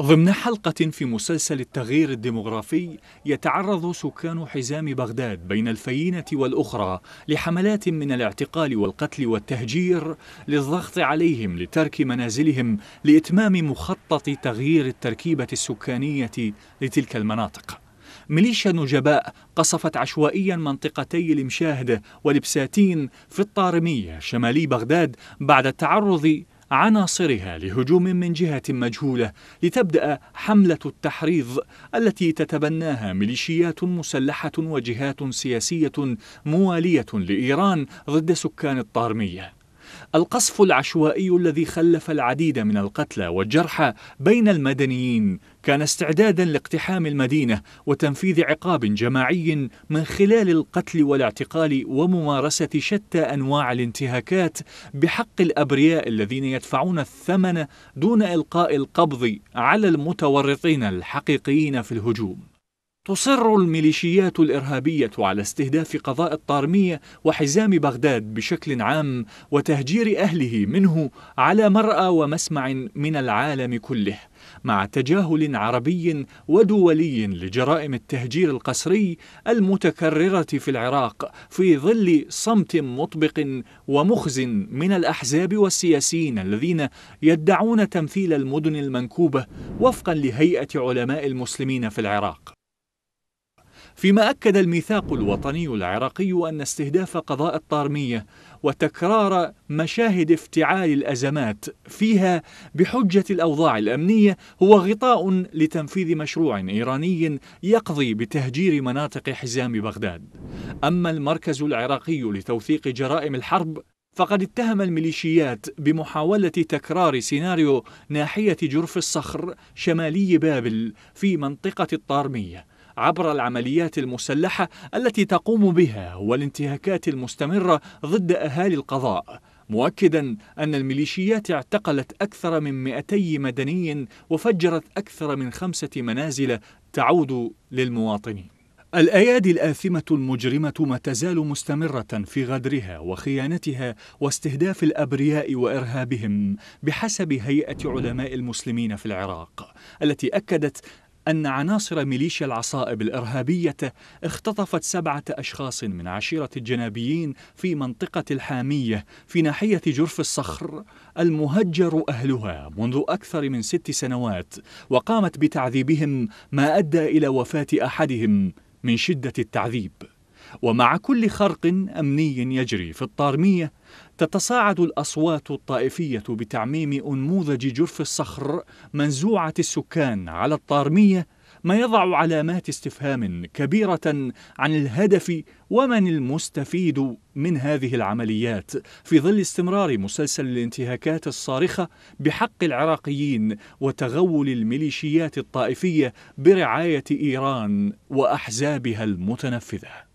ضمن حلقة في مسلسل التغيير الديمغرافي يتعرض سكان حزام بغداد بين الفينة والأخرى لحملات من الاعتقال والقتل والتهجير للضغط عليهم لترك منازلهم لإتمام مخطط تغيير التركيبة السكانية لتلك المناطق ميليشيا نجباء قصفت عشوائيا منطقتي المشاهدة ولبساتين في الطارمية شمالي بغداد بعد التعرض عناصرها لهجوم من جهة مجهولة لتبدأ حملة التحريض التي تتبناها ميليشيات مسلحة وجهات سياسية موالية لإيران ضد سكان الطارمية القصف العشوائي الذي خلف العديد من القتلى والجرحى بين المدنيين كان استعدادا لاقتحام المدينه وتنفيذ عقاب جماعي من خلال القتل والاعتقال وممارسه شتى انواع الانتهاكات بحق الابرياء الذين يدفعون الثمن دون القاء القبض على المتورطين الحقيقيين في الهجوم تصر الميليشيات الارهابيه على استهداف قضاء الطارميه وحزام بغداد بشكل عام وتهجير اهله منه على مراى ومسمع من العالم كله مع تجاهل عربي ودولي لجرائم التهجير القسري المتكرره في العراق في ظل صمت مطبق ومخز من الاحزاب والسياسيين الذين يدعون تمثيل المدن المنكوبه وفقا لهيئه علماء المسلمين في العراق فيما أكد الميثاق الوطني العراقي أن استهداف قضاء الطارمية وتكرار مشاهد افتعال الأزمات فيها بحجة الأوضاع الأمنية هو غطاء لتنفيذ مشروع إيراني يقضي بتهجير مناطق حزام بغداد أما المركز العراقي لتوثيق جرائم الحرب فقد اتهم الميليشيات بمحاولة تكرار سيناريو ناحية جرف الصخر شمالي بابل في منطقة الطارمية عبر العمليات المسلحة التي تقوم بها والانتهاكات المستمرة ضد أهالي القضاء مؤكدا أن الميليشيات اعتقلت أكثر من 200 مدني وفجرت أكثر من خمسة منازل تعود للمواطنين الأيادي الآثمة المجرمة ما تزال مستمرة في غدرها وخيانتها واستهداف الأبرياء وإرهابهم بحسب هيئة علماء المسلمين في العراق التي أكدت أن عناصر ميليشيا العصائب الإرهابية اختطفت سبعة أشخاص من عشيرة الجنابيين في منطقة الحامية في ناحية جرف الصخر المهجر أهلها منذ أكثر من ست سنوات وقامت بتعذيبهم ما أدى إلى وفاة أحدهم من شدة التعذيب ومع كل خرق أمني يجري في الطارمية تتصاعد الأصوات الطائفية بتعميم أنموذج جرف الصخر منزوعة السكان على الطارمية ما يضع علامات استفهام كبيرة عن الهدف ومن المستفيد من هذه العمليات في ظل استمرار مسلسل الانتهاكات الصارخة بحق العراقيين وتغول الميليشيات الطائفية برعاية إيران وأحزابها المتنفذة